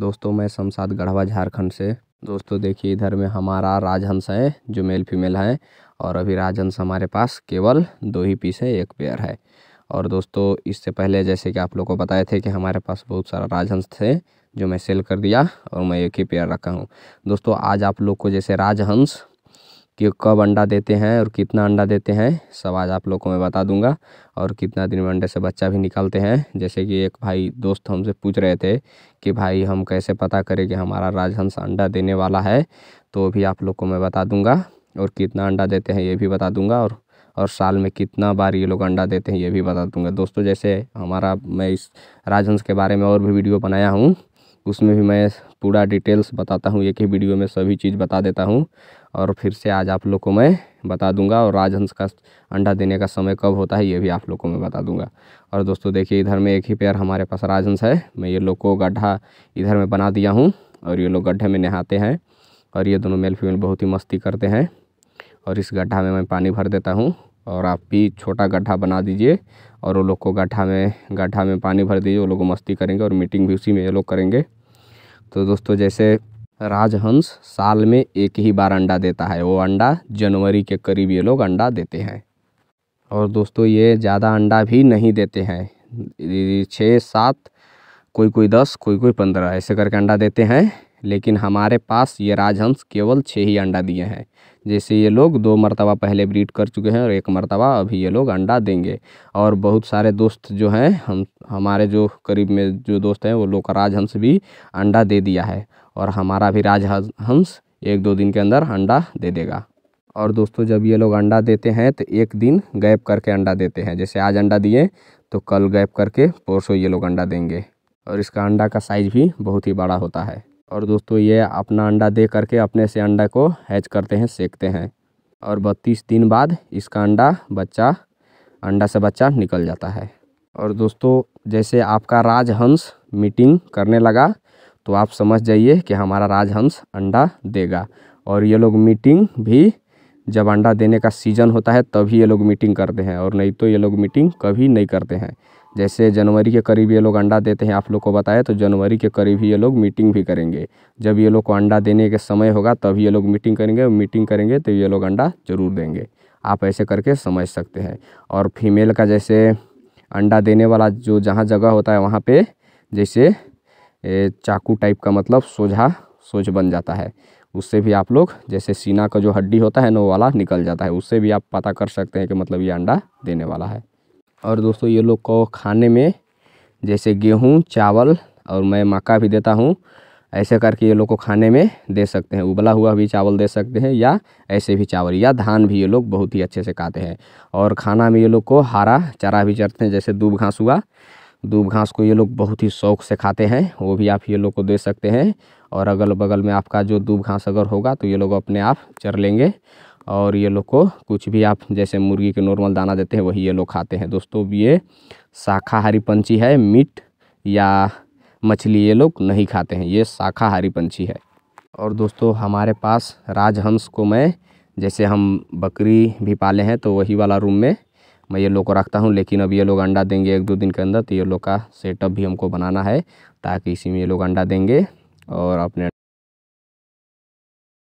दोस्तों मैं शमसाद गढ़वा झारखंड से दोस्तों देखिए इधर में हमारा राजहंस है जो मेल फीमेल है और अभी राजहंस हमारे पास केवल दो ही पीस है एक पेयर है और दोस्तों इससे पहले जैसे कि आप लोग को बताए थे कि हमारे पास बहुत सारा राजहंस थे जो मैं सेल कर दिया और मैं एक ही पेयर रखा हूँ दोस्तों आज आप लोग को जैसे राजहंस कि कब अंडा देते हैं और कितना अंडा देते हैं सब आज आप लोग को मैं बता दूंगा और कितना दिन में अंडे से बच्चा भी निकालते हैं जैसे कि एक भाई दोस्त हमसे पूछ रहे थे कि भाई हम कैसे पता करें कि हमारा राजहंस अंडा देने वाला है तो भी आप लोग को मैं बता दूँगा और कितना अंडा देते हैं ये भी बता दूँगा और और साल में कितना बार ये लोग अंडा देते हैं ये भी बता दूंगा दोस्तों जैसे हमारा मैं इस राजहंस के बारे में और भी वीडियो बनाया हूँ उसमें भी मैं पूरा डिटेल्स बताता हूँ एक ही वीडियो में सभी चीज़ बता देता हूँ और फिर से आज आप लोग को मैं बता दूंगा और राजहंस का अंडा देने का समय कब होता है ये भी आप लोग को मैं बता दूंगा और दोस्तों देखिए इधर में एक ही पेयर हमारे पास राजहंस है मैं ये लोग को गड्ढा इधर में बना दिया हूँ और ये लोग गड्ढे में नहाते हैं और ये दोनों मेल फीमेल बहुत ही मस्ती करते हैं और इस गड्ढा में मैं पानी भर देता हूँ और आप भी छोटा गड्ढा बना दीजिए और वो लोग को गड्ढा में गड्ढा में पानी भर दीजिए वो लोग मस्ती करेंगे और मीटिंग भी उसी में ये लोग करेंगे तो दोस्तों जैसे राजहंस साल में एक ही बार अंडा देता है वो अंडा जनवरी के करीब ये लोग अंडा देते हैं और दोस्तों ये ज़्यादा अंडा भी नहीं देते हैं छः सात कोई कोई दस कोई कोई पंद्रह ऐसे करके अंडा देते हैं लेकिन हमारे पास ये राजहंस केवल छः ही अंडा दिए हैं जैसे ये लोग दो मरतबा पहले ब्रीड कर चुके हैं और एक मरतबा अभी ये लोग अंडा देंगे और बहुत सारे दोस्त जो हैं हम हमारे जो करीब में जो दोस्त हैं वो लोग का राजहंस भी अंडा दे दिया है और हमारा भी राजहंस एक दो दिन के अंदर अंडा दे देगा और दोस्तों जब ये लोग अंडा देते हैं तो एक दिन गैप करके अंडा देते हैं जैसे आज अंडा दिए तो कल गैप करके परसों ये लोग अंडा देंगे और इसका अंडा का साइज़ भी बहुत ही बड़ा होता है और दोस्तों ये अपना अंडा दे करके अपने से अंडा को हैच करते हैं सेकते हैं और बत्तीस दिन बाद इसका अंडा बच्चा अंडा से बच्चा निकल जाता है और दोस्तों जैसे आपका राजहंस मीटिंग करने लगा तो आप समझ जाइए कि हमारा राजहंस अंडा देगा और ये लोग मीटिंग भी जब अंडा देने का सीज़न होता है तभी ये लोग मीटिंग करते हैं और नहीं तो ये लोग मीटिंग कभी नहीं करते हैं जैसे जनवरी के करीब ये लोग अंडा देते हैं आप लोग को बताया तो जनवरी के करीब ही ये लोग मीटिंग भी करेंगे जब ये लोग को अंडा देने के समय होगा तब ये लोग मीटिंग करेंगे मीटिंग करेंगे तो ये लोग अंडा ज़रूर देंगे आप ऐसे करके समझ सकते हैं और फीमेल का जैसे अंडा देने वाला जो जहाँ जगह होता है वहाँ पर जैसे चाकू टाइप का मतलब सोझा सोच बन जाता है उससे भी आप लोग जैसे सीना का जो हड्डी होता है नो वाला निकल जाता है उससे भी आप पता कर सकते हैं कि मतलब ये अंडा देने वाला है और दोस्तों ये लोग को खाने में जैसे गेहूँ चावल और मैं मक्का भी देता हूँ ऐसे करके ये लोग को खाने में दे सकते हैं उबला हुआ भी चावल दे सकते हैं या ऐसे भी चावल या धान भी ये लोग बहुत ही अच्छे से खाते हैं और खाना में ये लोग को हरा चारा भी चरते हैं जैसे दूब घास हुआ दूब घास को ये लोग बहुत ही शौक से खाते हैं वो भी आप ये लोग को दे सकते हैं और अगल बगल में आपका जो दूब घास अगर होगा तो ये लोग अपने आप चर लेंगे और ये लोग को कुछ भी आप जैसे मुर्गी के नॉर्मल दाना देते हैं वही ये लोग खाते हैं दोस्तों ये शाकाहारी पंछी है मीट या मछली ये लोग नहीं खाते हैं ये शाकाहारी पंछी है और दोस्तों हमारे पास राजहंस को मैं जैसे हम बकरी भी पाले हैं तो वही वाला रूम में मैं ये लोग को रखता हूँ लेकिन अब ये लोग अंडा देंगे एक दो दिन के अंदर तो ये लोग का सेटअप भी हमको बनाना है ताकि इसी में ये लोग अंडा देंगे और अपने